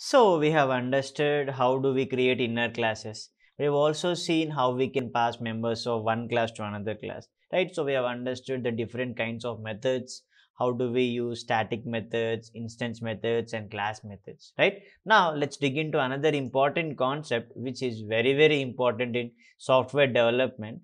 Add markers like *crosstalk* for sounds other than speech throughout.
So we have understood how do we create inner classes. We've also seen how we can pass members of one class to another class, right? So we have understood the different kinds of methods. How do we use static methods, instance methods and class methods, right? Now let's dig into another important concept which is very, very important in software development.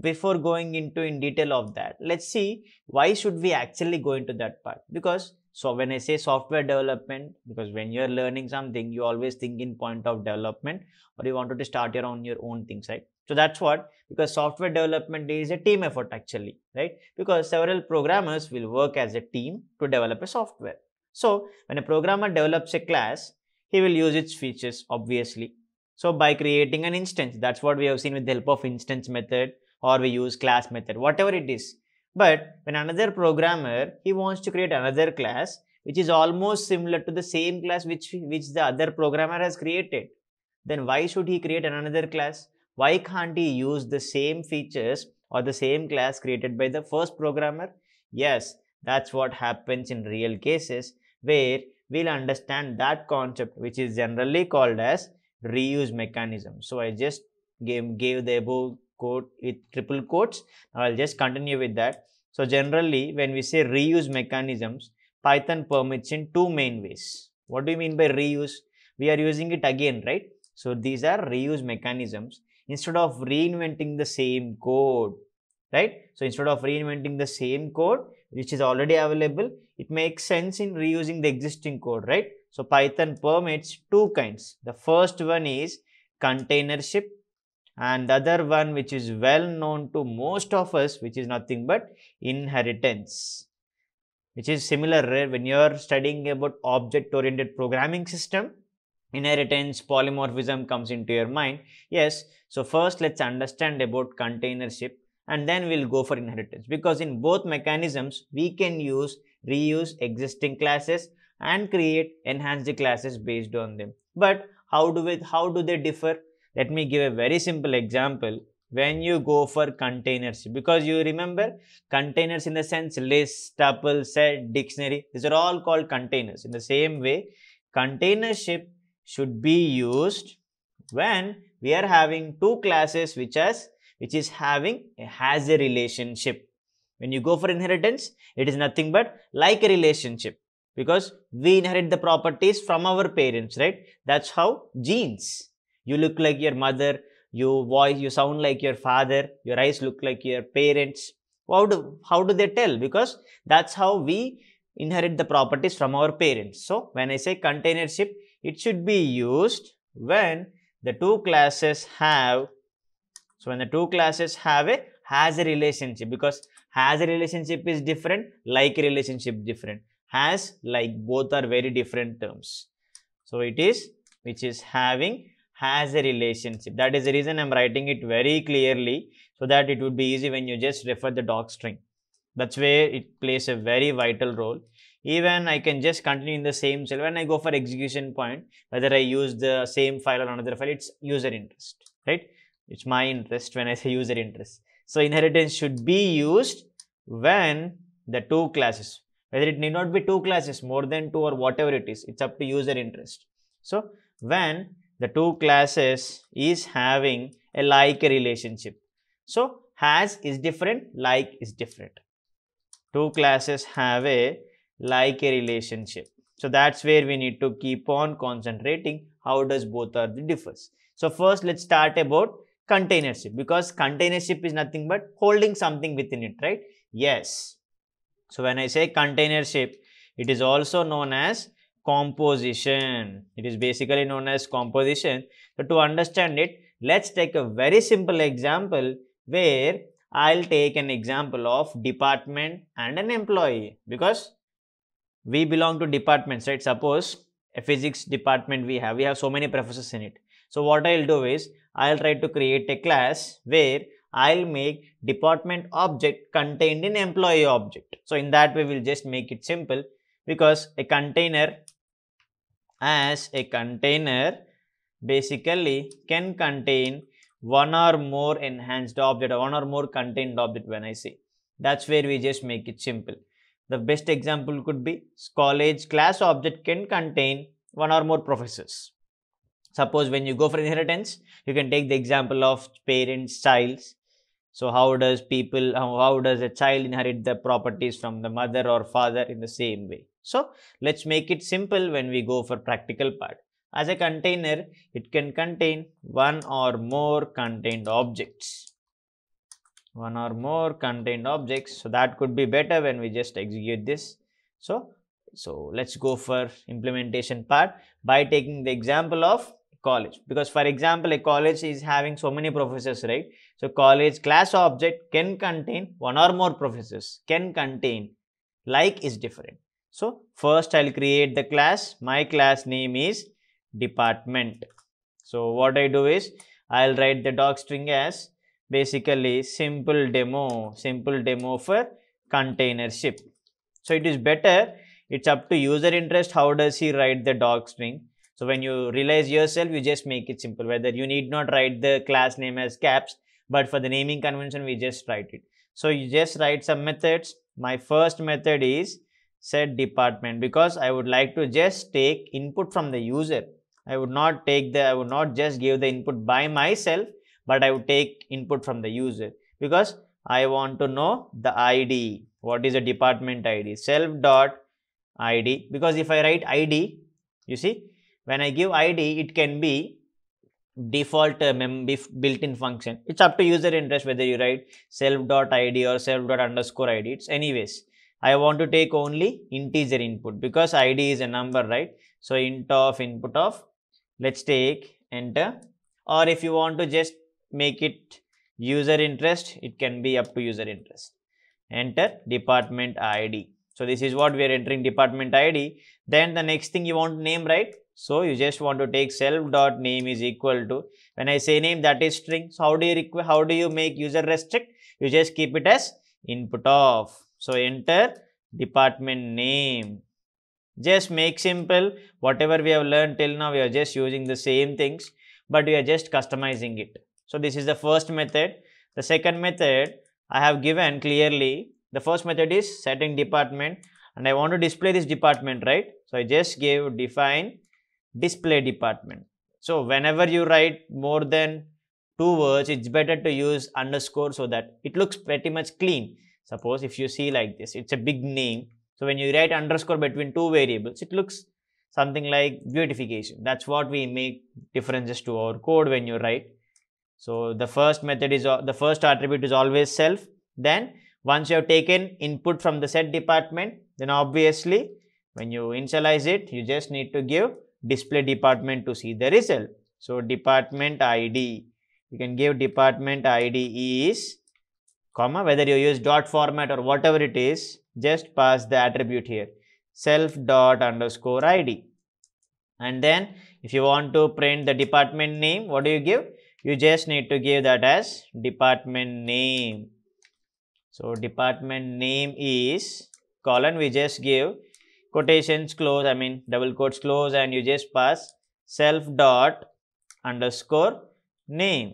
Before going into in detail of that, let's see why should we actually go into that part because so when I say software development, because when you're learning something, you always think in point of development or you wanted to start your own, your own things, right? So that's what, because software development is a team effort actually, right? Because several programmers will work as a team to develop a software. So when a programmer develops a class, he will use its features obviously. So by creating an instance, that's what we have seen with the help of instance method or we use class method, whatever it is. But when another programmer, he wants to create another class which is almost similar to the same class which, which the other programmer has created. Then why should he create another class? Why can't he use the same features or the same class created by the first programmer? Yes, that's what happens in real cases where we'll understand that concept which is generally called as reuse mechanism. So I just gave, gave the above quote with triple quotes. I'll just continue with that. So generally when we say reuse mechanisms, Python permits in two main ways. What do you mean by reuse? We are using it again, right? So these are reuse mechanisms instead of reinventing the same code, right? So instead of reinventing the same code, which is already available, it makes sense in reusing the existing code, right? So Python permits two kinds. The first one is container ship and the other one which is well known to most of us which is nothing but inheritance which is similar when you are studying about object oriented programming system inheritance polymorphism comes into your mind yes so first let's understand about containership and then we'll go for inheritance because in both mechanisms we can use reuse existing classes and create enhance the classes based on them but how do we how do they differ let me give a very simple example when you go for containers because you remember containers in the sense list, tuple, set, dictionary. These are all called containers. In the same way, containership should be used when we are having two classes which has which is having has a relationship. When you go for inheritance, it is nothing but like a relationship because we inherit the properties from our parents, right? That's how genes you look like your mother, your voice, you sound like your father, your eyes look like your parents. How do, how do they tell? Because that's how we inherit the properties from our parents. So, when I say containership, it should be used when the two classes have, so when the two classes have a has a relationship because has a relationship is different, like relationship different. Has, like both are very different terms. So, it is which is having has a relationship. That is the reason I'm writing it very clearly so that it would be easy when you just refer the doc string. That's where it plays a very vital role. Even I can just continue in the same cell. When I go for execution point, whether I use the same file or another file, it's user interest, right? It's my interest when I say user interest. So inheritance should be used when the two classes, whether it need not be two classes, more than two or whatever it is, it's up to user interest. So when the two classes is having a like relationship. So, has is different, like is different. Two classes have a like a relationship. So, that's where we need to keep on concentrating how does both are the differs. So, first let's start about containership because containership is nothing but holding something within it, right? Yes. So, when I say containership, it is also known as composition. It is basically known as composition. So, to understand it, let's take a very simple example where I'll take an example of department and an employee because we belong to departments, right? Suppose a physics department we have, we have so many professors in it. So, what I'll do is I'll try to create a class where I'll make department object contained in employee object. So, in that way, we'll just make it simple because a container as a container basically can contain one or more enhanced object or one or more contained object when I say. That's where we just make it simple. The best example could be college class object can contain one or more professors. Suppose when you go for inheritance, you can take the example of parents, child. So how does people, how, how does a child inherit the properties from the mother or father in the same way? So let's make it simple when we go for practical part. As a container, it can contain one or more contained objects. One or more contained objects. So that could be better when we just execute this. So, so let's go for implementation part by taking the example of college because for example a college is having so many professors right so college class object can contain one or more professors can contain like is different so, first I will create the class. My class name is department. So, what I do is I will write the doc string as basically simple demo, simple demo for container ship. So, it is better. It's up to user interest. How does he write the doc string? So, when you realize yourself, you just make it simple. Whether you need not write the class name as caps, but for the naming convention, we just write it. So, you just write some methods. My first method is said department because I would like to just take input from the user. I would not take the, I would not just give the input by myself, but I would take input from the user because I want to know the ID. What is the department ID? Self dot ID because if I write ID, you see, when I give ID, it can be default uh, built-in function. It's up to user interest whether you write self dot ID or self dot underscore ID. It's anyways I want to take only integer input because id is a number, right? So int of input of, let's take enter. Or if you want to just make it user interest, it can be up to user interest. Enter department id. So this is what we are entering department id. Then the next thing you want to name, right? So you just want to take self dot name is equal to when I say name that is string. So how do you how do you make user restrict? You just keep it as input of. So enter department name. Just make simple. Whatever we have learned till now, we are just using the same things, but we are just customizing it. So this is the first method. The second method I have given clearly. The first method is setting department and I want to display this department, right? So I just gave define display department. So whenever you write more than two words, it's better to use underscore so that it looks pretty much clean. Suppose if you see like this, it's a big name. So when you write underscore between two variables, it looks something like beautification. That's what we make differences to our code when you write. So the first method is uh, the first attribute is always self. Then once you have taken input from the set department, then obviously when you initialize it, you just need to give display department to see the result. So department ID, you can give department ID is comma whether you use dot format or whatever it is just pass the attribute here self dot underscore id and then if you want to print the department name what do you give you just need to give that as department name so department name is colon we just give quotations close i mean double quotes close and you just pass self dot underscore name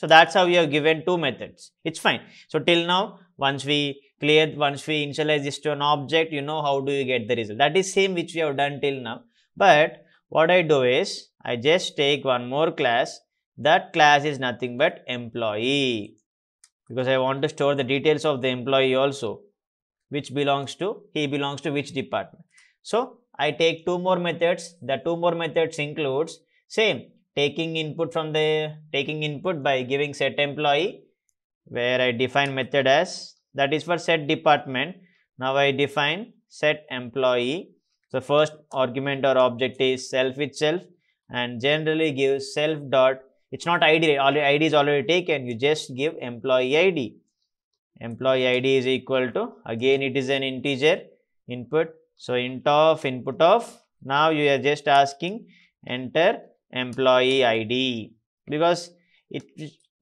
so that's how we have given two methods. It's fine. So till now, once we clear, once we initialize this to an object, you know how do you get the result. That is same which we have done till now. But what I do is, I just take one more class. That class is nothing but employee. Because I want to store the details of the employee also. Which belongs to, he belongs to which department. So I take two more methods. The two more methods includes same taking input from the taking input by giving set employee where I define method as that is for set department. Now I define set employee. So first argument or object is self itself and generally give self dot it's not id id is already taken you just give employee id employee id is equal to again it is an integer input so int of input of now you are just asking enter employee id because it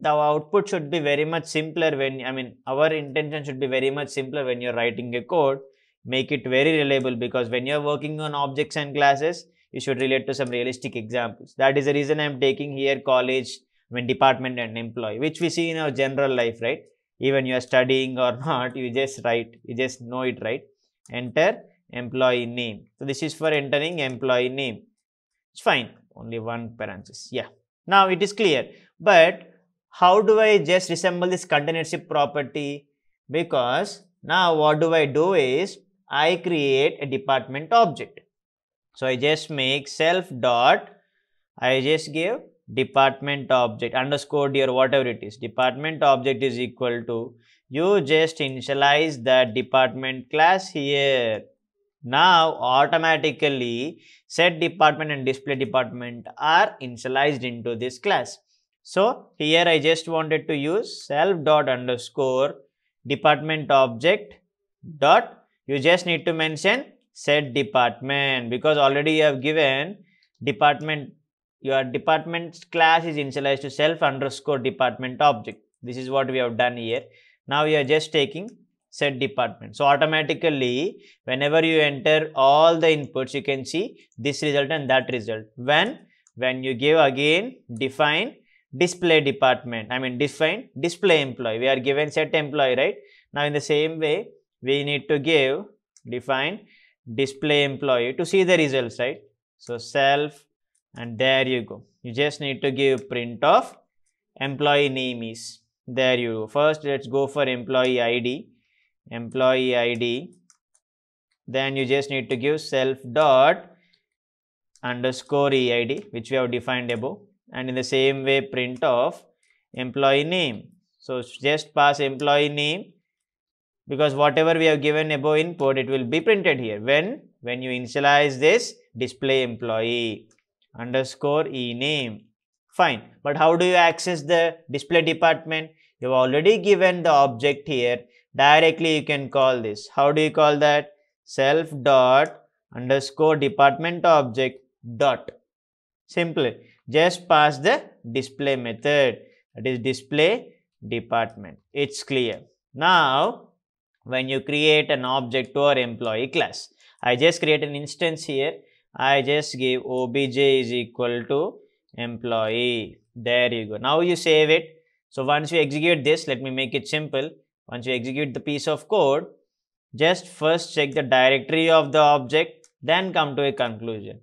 the output should be very much simpler when i mean our intention should be very much simpler when you're writing a code make it very reliable because when you're working on objects and classes you should relate to some realistic examples that is the reason i'm taking here college I mean department and employee which we see in our general life right even you are studying or *laughs* not you just write you just know it right enter employee name so this is for entering employee name it's fine only one parenthesis yeah now it is clear but how do i just resemble this containership property because now what do i do is i create a department object so i just make self dot i just give department object underscore dear whatever it is department object is equal to you just initialize that department class here now automatically set department and display department are initialized into this class. So here I just wanted to use self dot underscore department object dot you just need to mention set department because already you have given department your department class is initialized to self underscore department object. This is what we have done here. Now we are just taking set department. So automatically, whenever you enter all the inputs, you can see this result and that result. When? When you give again define display department, I mean define display employee. We are given set employee, right? Now in the same way, we need to give define display employee to see the results, right? So self and there you go. You just need to give print of employee name is. There you go. First, let's go for employee ID employee id then you just need to give self dot underscore eid which we have defined above and in the same way print of employee name so just pass employee name because whatever we have given above input it will be printed here when when you initialize this display employee underscore e name fine but how do you access the display department you have already given the object here directly you can call this how do you call that self dot underscore department object dot simply just pass the display method that is display department it's clear now when you create an object to our employee class i just create an instance here i just give obj is equal to employee there you go now you save it so once you execute this let me make it simple once you execute the piece of code, just first check the directory of the object, then come to a conclusion.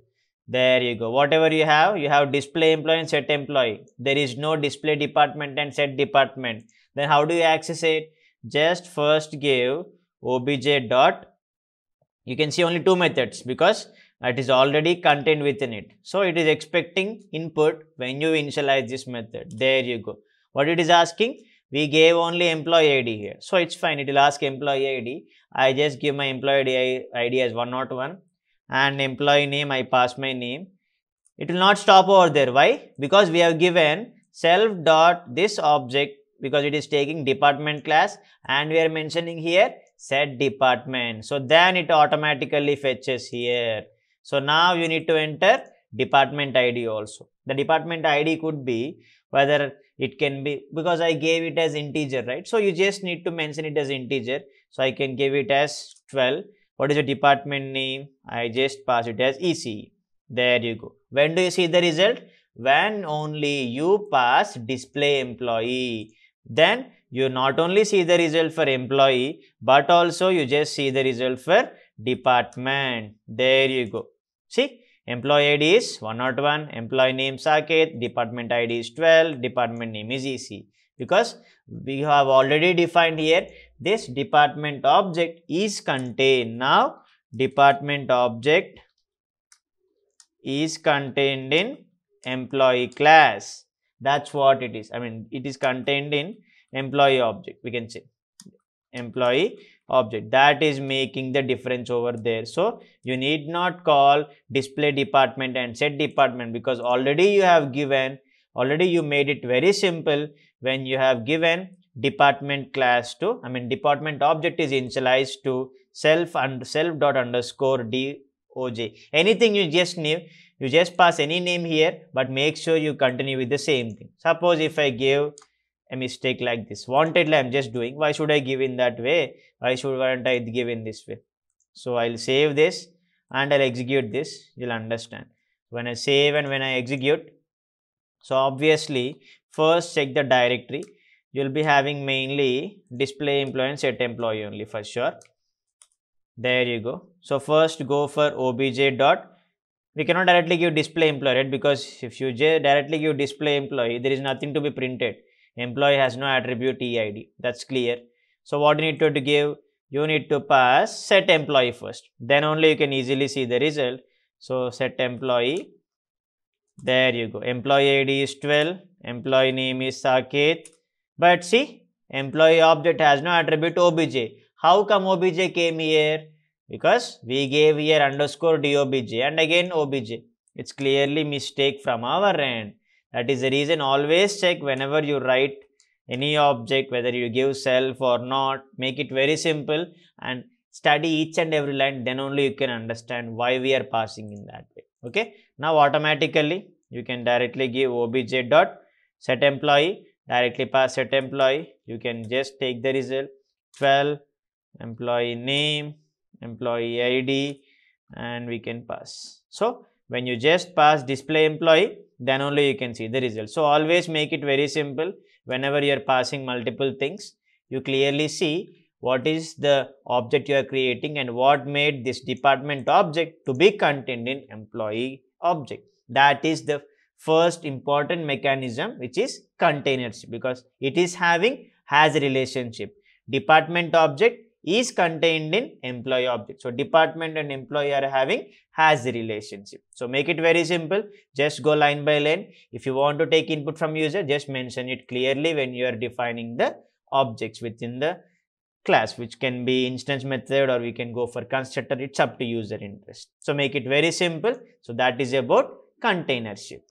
There you go. Whatever you have, you have display employee and set employee. There is no display department and set department. Then how do you access it? Just first give obj dot. You can see only two methods because it is already contained within it. So it is expecting input when you initialize this method. There you go. What it is asking? we gave only employee id here so it's fine it will ask employee id i just give my employee id as 101 and employee name i pass my name it will not stop over there why because we have given self dot this object because it is taking department class and we are mentioning here set department so then it automatically fetches here so now you need to enter department id also the department id could be whether it can be because I gave it as integer, right? So you just need to mention it as integer. So I can give it as 12. What is your department name? I just pass it as ECE. There you go. When do you see the result? When only you pass display employee. Then you not only see the result for employee, but also you just see the result for department. There you go. See, Employee ID is 101, employee name Saket, department ID is 12, department name is EC. Because we have already defined here this department object is contained. Now, department object is contained in employee class. That's what it is. I mean, it is contained in employee object. We can say employee object that is making the difference over there so you need not call display department and set department because already you have given already you made it very simple when you have given department class to i mean department object is initialized to self and self dot underscore DOJ. Anything you just name, you just pass any name here, but make sure you continue with the same thing. Suppose if I give a mistake like this wantedly i'm just doing why should i give in that way why should not i give in this way so i'll save this and i'll execute this you'll understand when i save and when i execute so obviously first check the directory you'll be having mainly display employee and set employee only for sure there you go so first go for obj dot we cannot directly give display employee right because if you directly give display employee there is nothing to be printed employee has no attribute EID. That's clear. So what you need to, to give? You need to pass set employee first. Then only you can easily see the result. So set employee. There you go. Employee ID is 12. Employee name is Saket. But see, employee object has no attribute obj. How come obj came here? Because we gave here underscore dobj and again obj. It's clearly mistake from our end. That is the reason always check whenever you write any object, whether you give self or not, make it very simple and study each and every line. Then only you can understand why we are passing in that way. Okay. Now automatically you can directly give obj dot set employee directly pass set employee. You can just take the result 12 employee name, employee ID and we can pass. So, when you just pass display employee, then only you can see the result. So always make it very simple. Whenever you are passing multiple things, you clearly see what is the object you are creating and what made this department object to be contained in employee object. That is the first important mechanism which is containers because it is having has relationship. Department object is contained in employee object. So department and employee are having has relationship. So make it very simple. Just go line by line. If you want to take input from user, just mention it clearly when you are defining the objects within the class, which can be instance method or we can go for constructor. It's up to user interest. So make it very simple. So that is about containership.